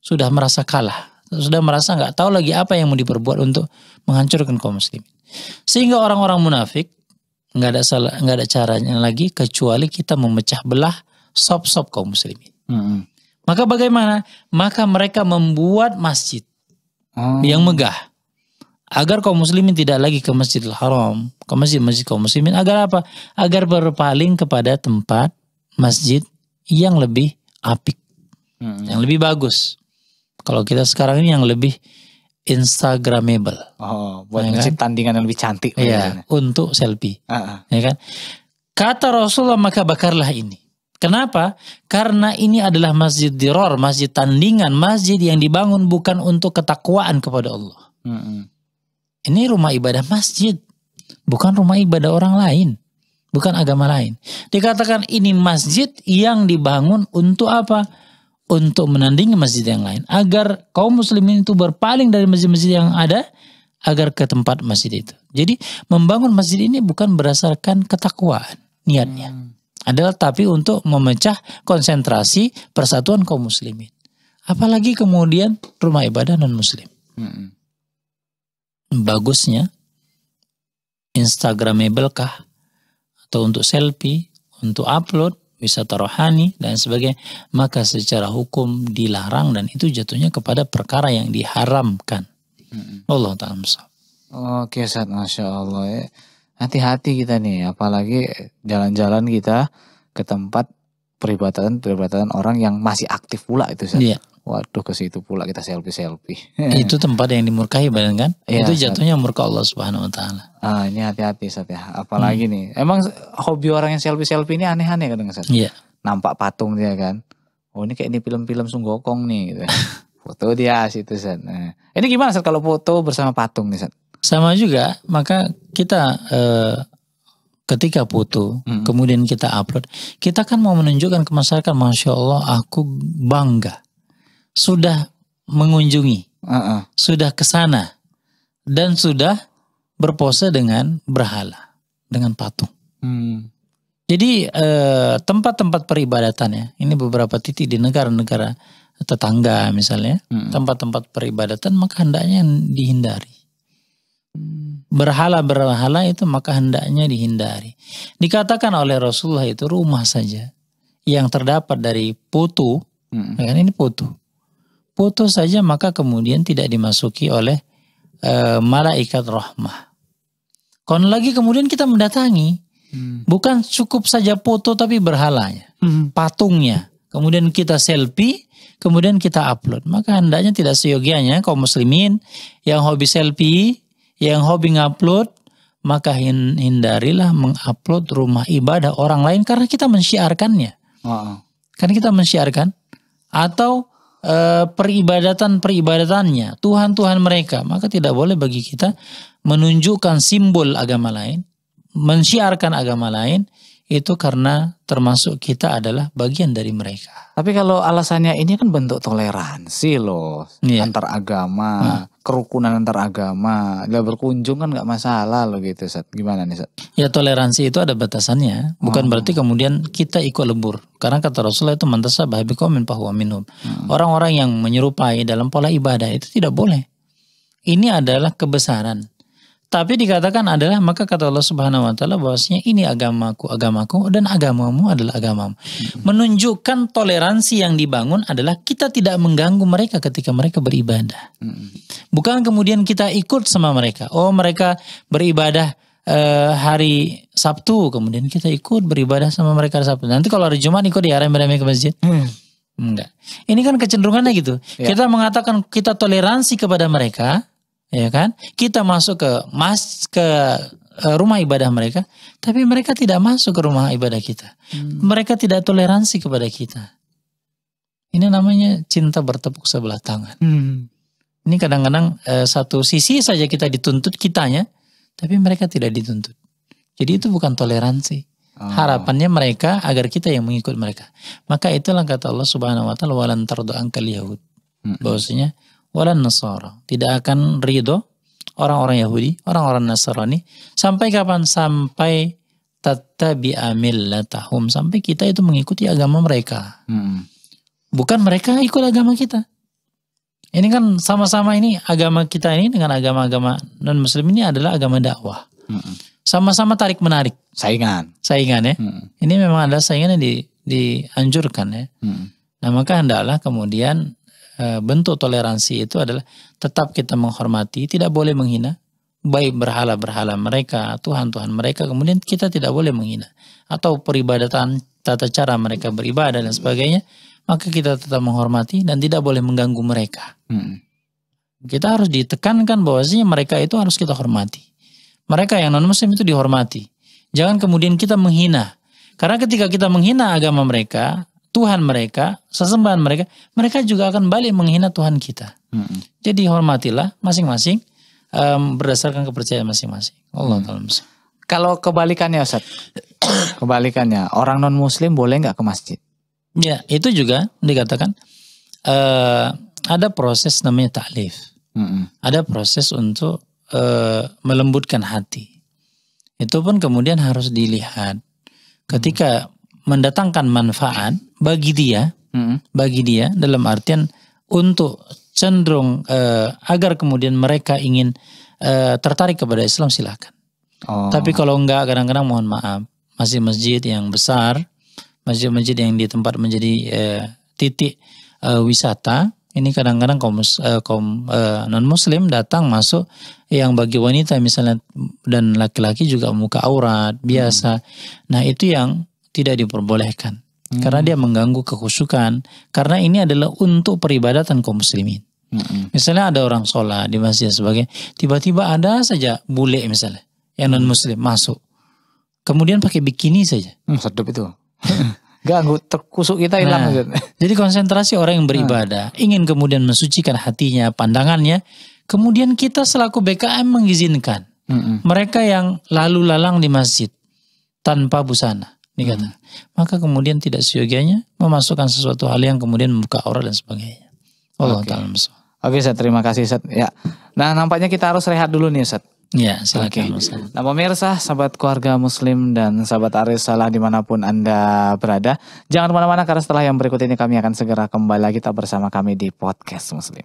Sudah merasa kalah. Sudah merasa nggak tahu lagi apa yang mau diperbuat untuk menghancurkan kaum muslimin. Sehingga orang-orang munafik nggak ada salah nggak ada caranya lagi kecuali kita memecah belah sop-sop kaum muslimin. Hmm. Maka bagaimana? Maka mereka membuat masjid hmm. yang megah agar kaum muslimin tidak lagi ke Masjidil Haram, ke masjid-masjid kaum muslimin agar apa? Agar berpaling kepada tempat masjid yang lebih apik, hmm. yang lebih bagus. Kalau kita sekarang ini yang lebih instagramable. Oh, buat ya kan? tandingan yang lebih cantik. ya. untuk selfie. Uh -uh. Ya kan? Kata Rasulullah maka bakarlah ini. Kenapa? Karena ini adalah masjid diror, masjid tandingan, masjid yang dibangun bukan untuk ketakwaan kepada Allah. Hmm. Ini rumah ibadah masjid, bukan rumah ibadah orang lain, bukan agama lain. Dikatakan ini masjid yang dibangun untuk apa? Untuk menandingi masjid yang lain, agar kaum muslimin itu berpaling dari masjid-masjid yang ada, agar ke tempat masjid itu. Jadi membangun masjid ini bukan berdasarkan ketakwaan niatnya. Hmm adalah tapi untuk memecah konsentrasi persatuan kaum muslimin. Apalagi kemudian rumah ibadah non muslim. Hmm. Bagusnya Instagramable kah atau untuk selfie, untuk upload wisata rohani dan sebagainya, maka secara hukum dilarang dan itu jatuhnya kepada perkara yang diharamkan. Hmm. Allah taala
Oke, Ustaz, Masya Allah ya hati-hati kita nih, apalagi jalan-jalan kita ke tempat peribatan-peribatan orang yang masih aktif pula itu. saja. Iya. Waduh ke situ pula kita selfie-selfie. *laughs* itu tempat yang dimurkai badan kan? Iya, itu jatuhnya murka Allah Subhanahu wa taala. Ah, ini hati-hati saat ya. Apalagi hmm. nih. Emang hobi orang yang selfie-selfie ini aneh-aneh kadang kadang Iya. Nampak patung dia kan. Oh, ini kayak ini film-film Sunggokong nih gitu. *laughs* foto dia situ saat. Nah. Ini gimana saat kalau foto bersama patung nih saat?
Sama juga, maka kita eh, ketika foto, hmm. kemudian kita upload, kita kan mau menunjukkan ke masyarakat, masya Allah, aku bangga sudah mengunjungi, uh -uh. sudah ke sana, dan sudah berpose dengan berhala, dengan patung. Hmm. Jadi eh, tempat-tempat peribadatan ya, ini beberapa titik di negara-negara tetangga misalnya, hmm. tempat-tempat hmm. peribadatan maka hendaknya dihindari berhala-berhala itu maka hendaknya dihindari. Dikatakan oleh Rasulullah itu rumah saja yang terdapat dari putu, hmm. Ya kan ini putu, putu saja maka kemudian tidak dimasuki oleh e, malaikat rahmah. Kon lagi kemudian kita mendatangi, hmm. bukan cukup saja putu tapi berhalanya, hmm. patungnya. Kemudian kita selfie, kemudian kita upload. Maka hendaknya tidak seyogianya kaum muslimin yang hobi selfie yang hobi ngupload maka hindarilah mengupload rumah ibadah orang lain karena kita mensiarkannya. Uh-uh. Karena kita mensiarkan atau e, eh, peribadatan peribadatannya Tuhan Tuhan mereka maka tidak boleh bagi kita menunjukkan simbol agama lain, mensiarkan agama lain itu karena termasuk kita adalah bagian dari mereka. Tapi kalau alasannya ini kan bentuk toleransi loh yeah. antar agama, hmm.
kerukunan antar agama. nggak berkunjung kan nggak masalah loh gitu, Seth. Gimana nih, Seth?
Ya toleransi itu ada batasannya. Bukan hmm. berarti kemudian kita ikut lebur. Karena kata Rasulullah itu mantasabah komen fahuwa minum. Hmm. Orang-orang yang menyerupai dalam pola ibadah itu tidak boleh. Ini adalah kebesaran tapi dikatakan adalah maka kata Allah Subhanahu wa taala bahwasanya ini agamaku, agamaku dan agamamu adalah agamamu. Hmm. Menunjukkan toleransi yang dibangun adalah kita tidak mengganggu mereka ketika mereka beribadah. Hmm. Bukan kemudian kita ikut sama mereka. Oh, mereka beribadah eh, hari Sabtu, kemudian kita ikut beribadah sama mereka hari Sabtu. Nanti kalau hari Jumat ikut di area mereka ke masjid. Hmm. Enggak. Ini kan kecenderungannya gitu. Ya. Kita mengatakan kita toleransi kepada mereka, ya kan? Kita masuk ke mas ke e, rumah ibadah mereka, tapi mereka tidak masuk ke rumah ibadah kita. Hmm. Mereka tidak toleransi kepada kita. Ini namanya cinta bertepuk sebelah tangan. Hmm. Ini kadang-kadang eh, satu sisi saja kita dituntut kitanya, tapi mereka tidak dituntut. Jadi itu bukan toleransi. Oh. Harapannya mereka agar kita yang mengikut mereka. Maka itulah kata Allah Subhanahu wa taala walan doang angkal yahud. Hmm. Bahwasanya walan nasara. Tidak akan ridho orang-orang Yahudi, orang-orang Nasrani. Sampai kapan? Sampai tatabi millatahum. Sampai kita itu mengikuti agama mereka. Hmm. Bukan mereka ikut agama kita. Ini kan sama-sama ini agama kita ini dengan agama-agama non muslim ini adalah agama dakwah. Hmm. Sama-sama tarik menarik. Saingan. Saingan ya. Hmm. Ini memang ada saingan yang di, dianjurkan ya. Hmm. Nah maka hendaklah kemudian Eh, bentuk toleransi itu adalah tetap kita menghormati, tidak boleh menghina, baik berhala-berhala mereka, Tuhan-Tuhan mereka, kemudian kita tidak boleh menghina. Atau peribadatan, tata cara mereka beribadah dan sebagainya, maka kita tetap menghormati dan tidak boleh mengganggu mereka. Hmm. Kita harus ditekankan bahwasanya mereka itu harus kita hormati. Mereka yang non-muslim itu dihormati. Jangan kemudian kita menghina. Karena ketika kita menghina agama mereka, Tuhan mereka, sesembahan mereka, mereka juga akan balik menghina Tuhan kita. Hmm. Jadi hormatilah masing-masing um, berdasarkan kepercayaan masing-masing. Allah hmm. Kalau kebalikannya Ustaz. *coughs* kebalikannya, orang non muslim boleh nggak ke masjid? Ya, itu juga dikatakan uh, ada proses namanya taklif. Hmm. Ada proses untuk uh, melembutkan hati. Itu pun kemudian harus dilihat ketika mendatangkan manfaat bagi dia, hmm. bagi dia dalam artian untuk cenderung uh, agar kemudian mereka ingin uh, tertarik kepada Islam silahkan. Oh. Tapi kalau enggak kadang-kadang mohon maaf masih masjid yang besar, masjid-masjid yang di tempat menjadi uh, titik uh, wisata ini kadang-kadang kaum, uh, uh, non muslim datang masuk yang bagi wanita misalnya dan laki-laki juga muka aurat biasa hmm. nah itu yang tidak diperbolehkan hmm. karena dia mengganggu kekhusukan karena ini adalah untuk peribadatan kaum muslimin. Hmm. Misalnya ada orang sholat di masjid sebagai tiba-tiba ada saja bule misalnya yang hmm. non muslim masuk, kemudian pakai bikini saja. Hmm, sedap itu. *laughs* Ganggu terkusuk kita hilang. Nah, gitu. jadi konsentrasi orang yang beribadah hmm. ingin kemudian mensucikan hatinya, pandangannya, kemudian kita selaku BKM mengizinkan hmm. mereka yang lalu lalang di masjid tanpa busana ini Hmm. Maka kemudian tidak seyogianya memasukkan sesuatu hal yang kemudian membuka aurat dan sebagainya. Allah okay. taala Oke,
okay, saya terima kasih Ustaz. Ya. Nah, nampaknya kita harus rehat dulu nih Ustaz.
Ya, silakan okay. Ustaz.
Nah, pemirsa, sahabat keluarga muslim dan sahabat Aris Salah dimanapun Anda berada, jangan kemana-mana karena setelah yang berikut ini kami akan segera kembali lagi tak bersama kami di Podcast Muslim.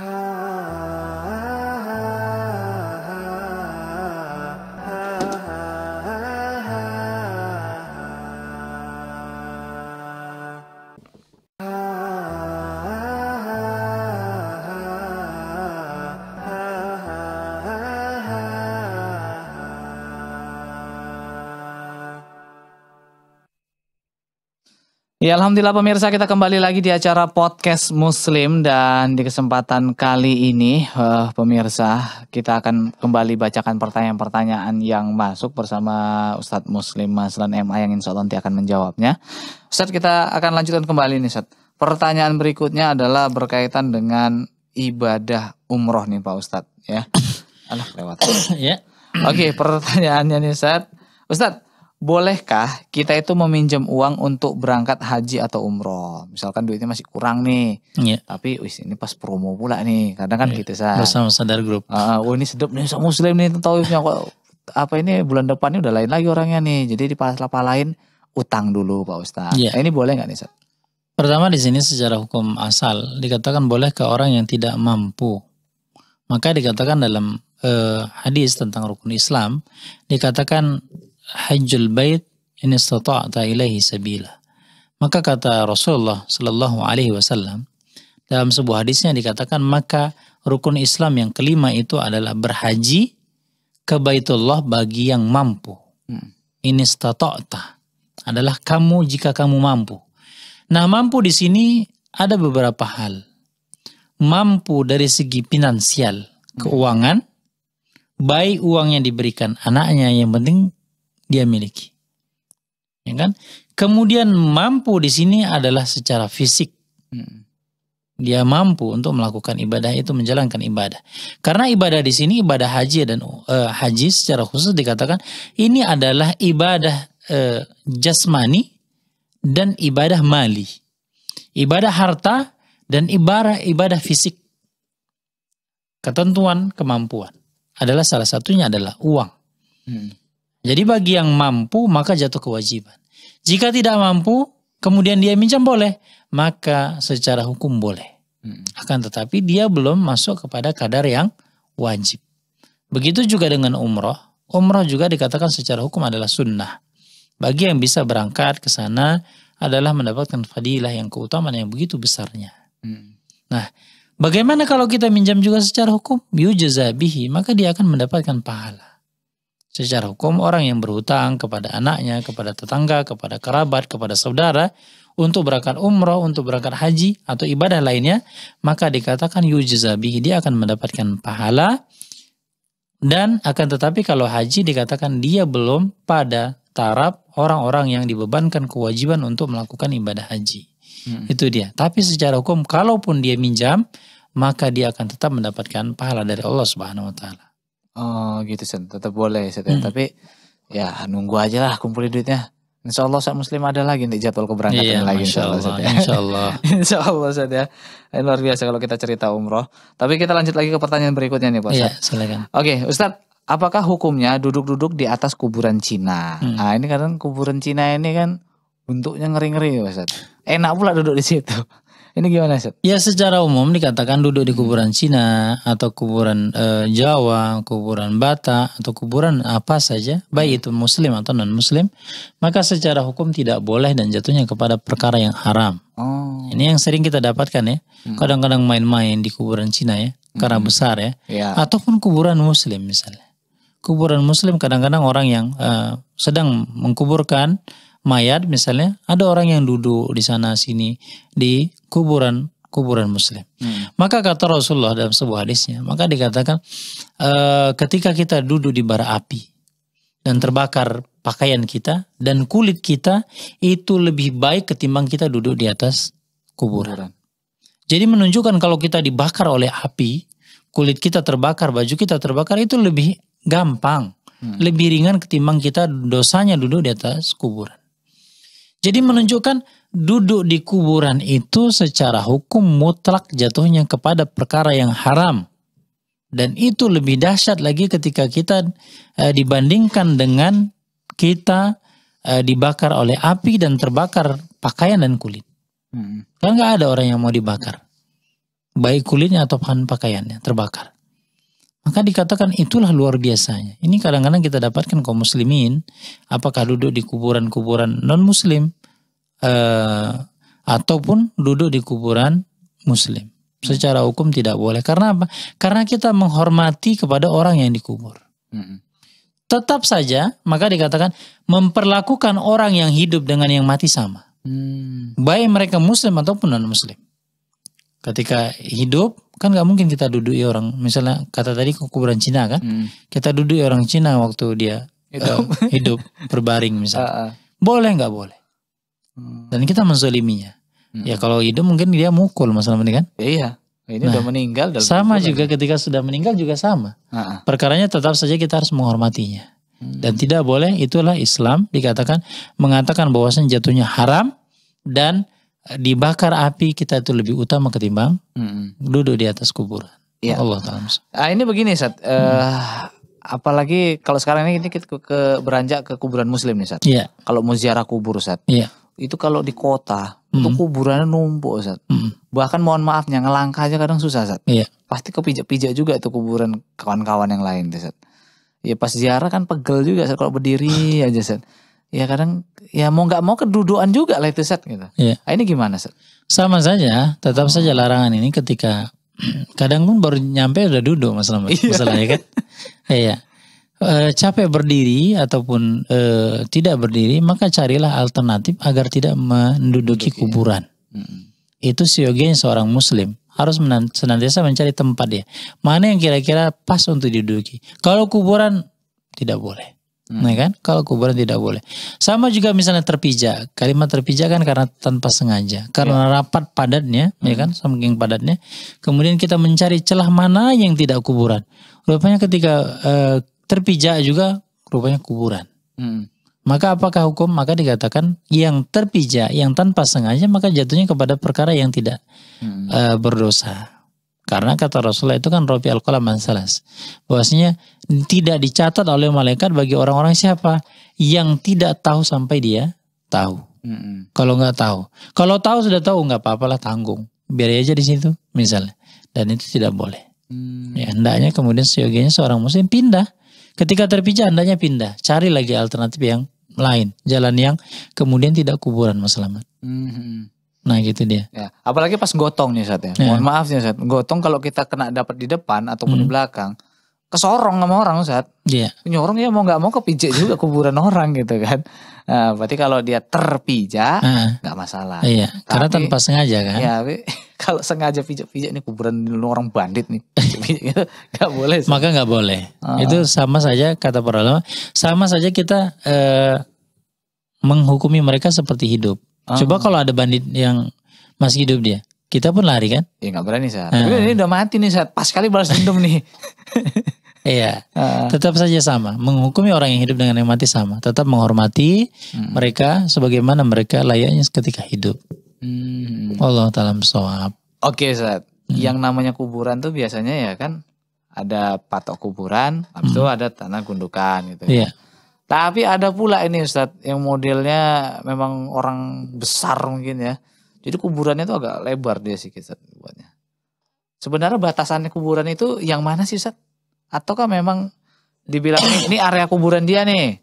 Ha Ya Alhamdulillah pemirsa kita kembali lagi di acara podcast Muslim dan di kesempatan kali ini uh, pemirsa kita akan kembali bacakan pertanyaan-pertanyaan yang masuk bersama Ustadz Muslim Maslan MA yang insya Allah nanti akan menjawabnya. Ustadz kita akan lanjutkan kembali nih Ustadz. Pertanyaan berikutnya adalah berkaitan dengan ibadah umroh nih Pak Ustadz ya. Alah lewat. *coughs* Ya. Oke okay, pertanyaannya nih Ustadz. Ustadz bolehkah kita itu meminjam uang untuk berangkat haji atau umroh? Misalkan duitnya masih kurang nih, yeah. tapi wis ini pas promo pula nih, kadang kan yeah. gitu sah. Bersama
sadar grup. Uh, oh ini sedap
nih, muslim nih tauhidnya kok apa ini bulan depannya udah lain lagi orangnya nih, jadi di pas lapa lain utang dulu pak ustadz. Yeah. Nah, ini boleh nggak
nih? Ustaz? Pertama di sini secara hukum asal dikatakan boleh ke orang yang tidak mampu. Maka dikatakan dalam eh, hadis tentang rukun Islam dikatakan hajjul bait in istata'ta ilaihi sabila. Maka kata Rasulullah Shallallahu Alaihi Wasallam dalam sebuah hadisnya dikatakan maka rukun Islam yang kelima itu adalah berhaji ke Baitullah bagi yang mampu. Hmm. Ini istata'ta adalah kamu jika kamu mampu. Nah mampu di sini ada beberapa hal. Mampu dari segi finansial, hmm. keuangan, baik uang yang diberikan anaknya yang penting dia miliki. Ya kan? Kemudian mampu di sini adalah secara fisik. Hmm. Dia mampu untuk melakukan ibadah itu menjalankan ibadah. Karena ibadah di sini ibadah haji dan uh, haji secara khusus dikatakan ini adalah ibadah uh, jasmani dan ibadah mali. Ibadah harta dan ibadah ibadah fisik. Ketentuan kemampuan adalah salah satunya adalah uang. Hmm. Jadi bagi yang mampu maka jatuh kewajiban. Jika tidak mampu, kemudian dia minjam boleh, maka secara hukum boleh. Hmm. Akan tetapi dia belum masuk kepada kadar yang wajib. Begitu juga dengan umroh. Umroh juga dikatakan secara hukum adalah sunnah. Bagi yang bisa berangkat ke sana adalah mendapatkan fadilah yang keutamaan yang begitu besarnya. Hmm. Nah, bagaimana kalau kita minjam juga secara hukum? Yujazabihi, maka dia akan mendapatkan pahala. Secara hukum orang yang berhutang kepada anaknya, kepada tetangga, kepada kerabat, kepada saudara untuk berangkat umroh, untuk berangkat haji atau ibadah lainnya, maka dikatakan yujzabihi dia akan mendapatkan pahala dan akan tetapi kalau haji dikatakan dia belum pada taraf orang-orang yang dibebankan kewajiban untuk melakukan ibadah haji. Hmm. Itu dia. Tapi secara hukum kalaupun dia minjam, maka dia akan tetap mendapatkan pahala dari Allah Subhanahu wa taala.
Oh gitu Sen, tetap boleh Sen. Ya. Hmm. Tapi ya nunggu aja lah kumpulin duitnya. Insya Allah saat muslim ada lagi nih jadwal keberangkatan iya, lagi insya Allah. Insya Allah, insya Allah, insya Allah ya. *laughs* ya. Eh, luar biasa kalau kita cerita umroh. Tapi kita lanjut lagi ke pertanyaan berikutnya nih Pak Iya, silakan. Oke Ustadz, apakah hukumnya duduk-duduk di atas kuburan Cina? Hmm. Nah ini kadang kuburan Cina ini kan bentuknya ngeri-ngeri Pak Ustadz. Enak pula duduk di situ.
Ini gimana sih? Ya secara umum dikatakan duduk di kuburan hmm. Cina atau kuburan e, Jawa, kuburan Batak atau kuburan apa saja, baik hmm. itu Muslim atau non Muslim, maka secara hukum tidak boleh dan jatuhnya kepada perkara yang haram. Oh. Ini yang sering kita dapatkan ya. Hmm. Kadang-kadang main-main di kuburan Cina ya, hmm. karena besar ya. ya. Ataupun kuburan Muslim misalnya. Kuburan Muslim kadang-kadang orang yang e, sedang mengkuburkan mayat misalnya ada orang yang duduk di sana sini di kuburan kuburan muslim. Hmm. Maka kata Rasulullah dalam sebuah hadisnya, maka dikatakan e, ketika kita duduk di bara api dan terbakar pakaian kita dan kulit kita itu lebih baik ketimbang kita duduk di atas kuburan. kuburan. Jadi menunjukkan kalau kita dibakar oleh api, kulit kita terbakar, baju kita terbakar itu lebih gampang, hmm. lebih ringan ketimbang kita dosanya duduk di atas kuburan. Jadi menunjukkan duduk di kuburan itu secara hukum mutlak jatuhnya kepada perkara yang haram. Dan itu lebih dahsyat lagi ketika kita e, dibandingkan dengan kita e, dibakar oleh api dan terbakar pakaian dan kulit. Hmm. Kan nggak ada orang yang mau dibakar, baik kulitnya atau pakaiannya terbakar. Maka dikatakan itulah luar biasanya. Ini kadang-kadang kita dapatkan kaum muslimin, apakah duduk di kuburan-kuburan non-muslim, eh, ataupun duduk di kuburan muslim. Secara hukum tidak boleh. Karena apa? Karena kita menghormati kepada orang yang dikubur. Tetap saja, maka dikatakan memperlakukan orang yang hidup dengan yang mati sama. Hmm. Baik mereka muslim ataupun non-muslim. Ketika hidup, kan nggak mungkin kita duduki orang. Misalnya kata tadi kuburan Cina kan. Hmm. Kita duduki orang Cina waktu dia hidup, uh, hidup *laughs* berbaring misalnya. Ah, ah. Boleh nggak boleh? Hmm. Dan kita menzoliminya. Hmm. Ya kalau hidup mungkin dia mukul masalah ini kan Ya, iya. Ini nah, udah meninggal. Dalam sama juga kan? ketika sudah meninggal juga sama. Perkaranya tetap saja kita harus menghormatinya. Hmm. Dan tidak boleh itulah Islam dikatakan mengatakan bahwasanya jatuhnya haram dan eh, dibakar api kita itu lebih utama ketimbang hmm. duduk di atas kuburan. Ya. Allah taala.
Ah ini begini saat Hmm. Uh, eh, apalagi kalau sekarang ini kita ke, ke beranjak ke kuburan muslim nih saat Iya. Kalau mau ziarah kubur saat Iya itu kalau di kota hmm. itu kuburannya numpuk Ustaz. Hmm. Bahkan mohon maafnya ngelangkah aja kadang susah Ustaz. Iya. Pasti kepijak-pijak juga itu kuburan kawan-kawan yang lain Ustaz. Ya pas ziarah kan pegel juga Ustaz
kalau berdiri *laughs* aja Ustaz. Ya kadang
ya mau nggak mau kedudukan juga lah itu Ustaz gitu.
Iya. Nah, ini gimana Ustaz? Sama saja, tetap oh. saja larangan ini ketika *clears throat* kadang pun baru nyampe udah duduk masalah iya. masalahnya kan. *laughs* Iya e, capek berdiri ataupun e, tidak berdiri, maka carilah alternatif agar tidak menduduki kuburan. Hmm. Itu siogen seorang muslim harus senantiasa mencari tempat dia Mana yang kira-kira pas untuk diduduki. Kalau kuburan tidak boleh. Hmm. Nah kan? Kalau kuburan tidak boleh. Sama juga misalnya terpijak. Kalimat terpijak kan karena tanpa sengaja. Karena yeah. rapat padatnya, hmm. ya mm. kan? Semakin padatnya. Kemudian kita mencari celah mana yang tidak kuburan. Rupanya ketika uh, terpijak juga rupanya kuburan. Hmm. Maka apakah hukum? Maka dikatakan yang terpijak, yang tanpa sengaja maka jatuhnya kepada perkara yang tidak hmm. uh, berdosa. Karena kata Rasulullah itu kan Robi al Qalaman Mansalas. Bahwasanya tidak dicatat oleh malaikat bagi orang-orang siapa yang tidak tahu sampai dia tahu. Hmm. Kalau nggak tahu, kalau tahu sudah tahu nggak apa-apalah tanggung, biar aja di situ misalnya. Dan itu tidak boleh. Hmm. Ya hendaknya kemudian seyogianya seorang muslim pindah Ketika terpijak andanya pindah, cari lagi alternatif yang lain, jalan yang kemudian tidak kuburan Mas Selamat. Mm-hmm. Nah gitu dia.
Ya, apalagi pas gotong nih Sat ya. ya. Mohon maaf nih Sat, gotong kalau kita kena dapat di depan ataupun mm. di mhm. belakang, kesorong sama orang saat iya. Yeah. Nyorong ya mau nggak mau kepijak juga kuburan *laughs* orang gitu kan. Nah, berarti kalau dia terpijak nggak uh, masalah. Iya, tapi, karena tanpa sengaja kan. Iya, *laughs* kalau sengaja pijak-pijak ini kuburan orang bandit nih.
*laughs* Gitu, nggak boleh. Maka nggak boleh. Uh. Itu sama saja kata para ulama, sama saja kita uh, menghukumi mereka seperti hidup. Uh. Coba kalau ada bandit yang masih hidup dia kita pun lari kan? Ya nggak berani saat. Uh. ini udah mati nih saat. Pas kali balas dendam nih. Iya. Uh. Tetap saja sama. Menghukumi orang yang hidup dengan yang mati sama. Tetap menghormati hmm. mereka sebagaimana mereka layaknya ketika hidup.
Hmm. Allah
taala soap.
Oke, okay, saat Hmm. Yang namanya kuburan tuh biasanya ya kan ada patok kuburan, habis hmm. itu ada tanah gundukan gitu. Ya. Iya. Tapi ada pula ini Ustadz yang modelnya memang orang besar mungkin ya. Jadi kuburannya itu agak lebar dia sih Ustadz buatnya. Sebenarnya batasannya kuburan itu yang mana sih Ustadz? ataukah memang dibilang ini, area kuburan dia nih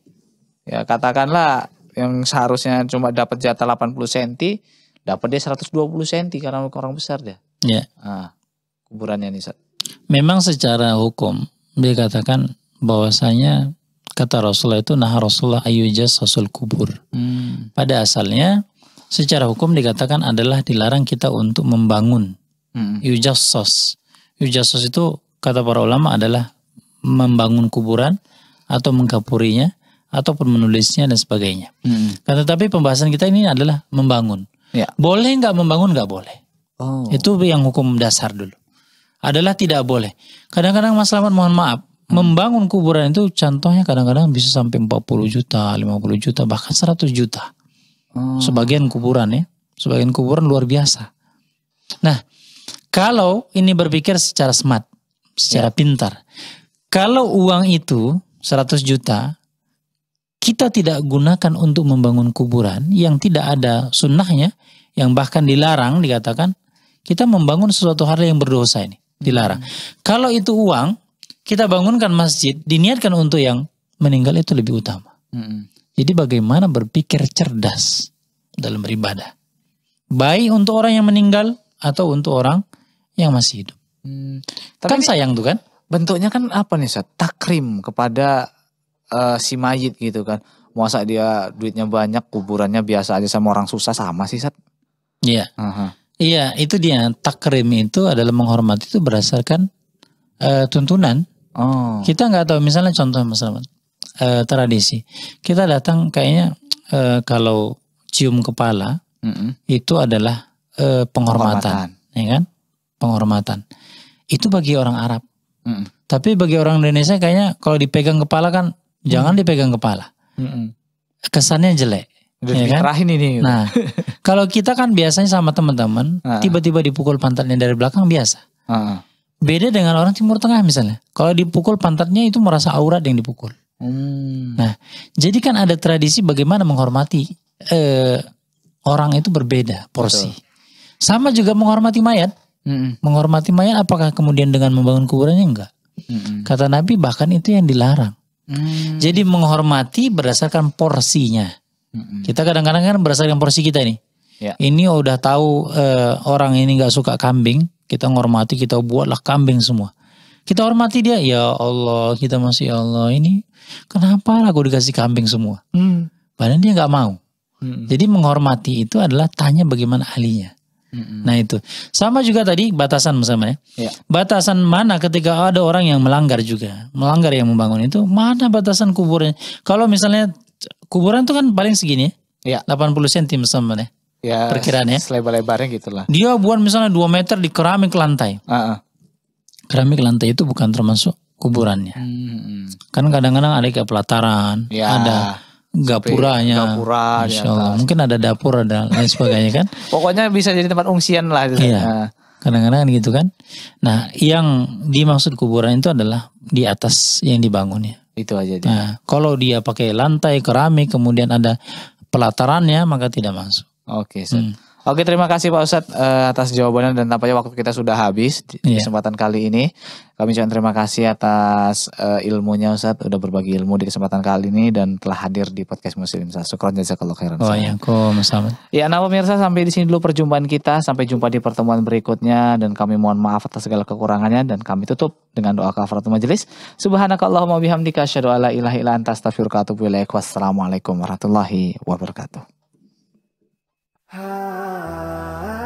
ya katakanlah yang seharusnya cuma dapat jatah 80 cm dapat dia 120 cm karena orang besar dia ya nah, kuburannya nih
memang secara hukum dikatakan bahwasanya kata Rasulullah itu nah Rasulullah ayujas sosul kubur hmm. pada asalnya secara hukum dikatakan adalah dilarang kita untuk membangun hmm. yujasos yujasos itu kata para ulama adalah membangun kuburan atau mengkapurinya ataupun menulisnya dan sebagainya. Hmm. Nah, tetapi pembahasan kita ini adalah membangun. Ya. Boleh nggak membangun nggak boleh. Oh. Itu yang hukum dasar dulu. Adalah tidak boleh. Kadang-kadang Mas Lamat mohon maaf, hmm. membangun kuburan itu contohnya kadang-kadang bisa sampai 40 juta, 50 juta, bahkan 100 juta. Hmm. Sebagian kuburan ya, sebagian kuburan luar biasa. Nah, kalau ini berpikir secara smart, secara ya. pintar. Kalau uang itu 100 juta, kita tidak gunakan untuk membangun kuburan yang tidak ada sunnahnya, yang bahkan dilarang dikatakan, kita membangun sesuatu hal yang berdosa ini, dilarang. Hmm. Kalau itu uang, kita bangunkan masjid, diniatkan untuk yang meninggal itu lebih utama. Hmm. Jadi bagaimana berpikir cerdas dalam beribadah. Baik untuk orang yang meninggal atau untuk orang yang masih hidup. Hmm. Kan Tapi kan ini, sayang tuh kan? bentuknya kan apa nih Sat? Takrim kepada uh, si mayit
gitu kan. Masa dia duitnya banyak, kuburannya biasa aja sama orang susah sama sih Sat?
Iya. Uh -huh. Iya, itu dia. Takrim itu adalah menghormati itu berdasarkan uh, tuntunan. Oh. Kita nggak tahu misalnya contoh mas uh, tradisi. Kita datang kayaknya uh, kalau cium kepala mm -hmm. itu adalah uh, penghormatan, penghormatan, ya kan? Penghormatan. Itu bagi orang Arab Mm. Tapi bagi orang Indonesia kayaknya kalau dipegang kepala kan mm. jangan dipegang kepala. Mm Kesannya jelek. ya kan?
ini. Gitu. Nah,
*laughs* kalau kita kan biasanya sama teman-teman ah. tiba-tiba dipukul pantatnya dari belakang biasa. Ah. Beda dengan orang Timur Tengah misalnya. Kalau dipukul pantatnya itu merasa aurat yang dipukul. Hmm. Nah, jadi kan ada tradisi bagaimana menghormati eh, orang itu berbeda porsi. Betul. Sama juga menghormati mayat. Mm-mm. Menghormati mayat apakah kemudian dengan membangun kuburannya enggak? Mm-mm. Kata Nabi bahkan itu yang dilarang. Mm. Jadi menghormati berdasarkan porsinya. Mm-mm. Kita kadang-kadang kan berdasarkan porsi kita nih. Yeah. Ini udah tahu uh, orang ini nggak suka kambing, kita menghormati kita buatlah kambing semua. Kita hormati dia, ya Allah, kita masih ya Allah ini kenapa aku dikasih kambing semua? Mm. Padahal dia nggak mau. Mm. Jadi menghormati itu adalah tanya bagaimana ahlinya hmm Nah itu sama juga tadi batasan misalnya ya. Batasan mana ketika ada orang yang melanggar juga, melanggar yang membangun itu mana batasan kuburnya Kalau misalnya kuburan itu kan paling segini ya, yeah. 80 cm sama ya.
ya perkiraannya selebar-lebarnya gitulah.
Dia buat misalnya 2 meter di keramik lantai. Uh-uh. Keramik lantai itu bukan termasuk kuburannya. Hmm, hmm. Kan kadang-kadang ada kayak pelataran, ya. ada gapuranya. Gapura Masya Allah. Kan. Mungkin ada dapur ada lain sebagainya kan. *laughs*
Pokoknya bisa jadi tempat ungsian lah.
Gitu. Iya. Nah. Kadang-kadang kan gitu kan. Nah yang dimaksud kuburan itu adalah di atas yang dibangunnya. Itu aja. Dia. Nah, kalau dia pakai lantai keramik kemudian ada pelatarannya maka tidak masuk. Oke. Okay, so. hmm.
Oke terima kasih Pak Ustadz uh, atas jawabannya dan tampaknya waktu kita sudah habis di yeah. kesempatan kali ini. Kami ucapkan terima kasih atas uh, ilmunya Ustadz udah berbagi ilmu di kesempatan kali ini dan telah hadir di podcast Muslim Sa. Syukron jazakallahu khairan. Waalaikumsalam. Ya nah pemirsa sampai di sini dulu perjumpaan kita. Sampai jumpa di pertemuan berikutnya dan kami mohon maaf atas segala kekurangannya dan kami tutup dengan doa kafaratul majelis. Subhanakallahumma bihamdika asyhadu alla ilaha illa anta astaghfiruka wa atubu Wassalamualaikum warahmatullahi wabarakatuh. Ah.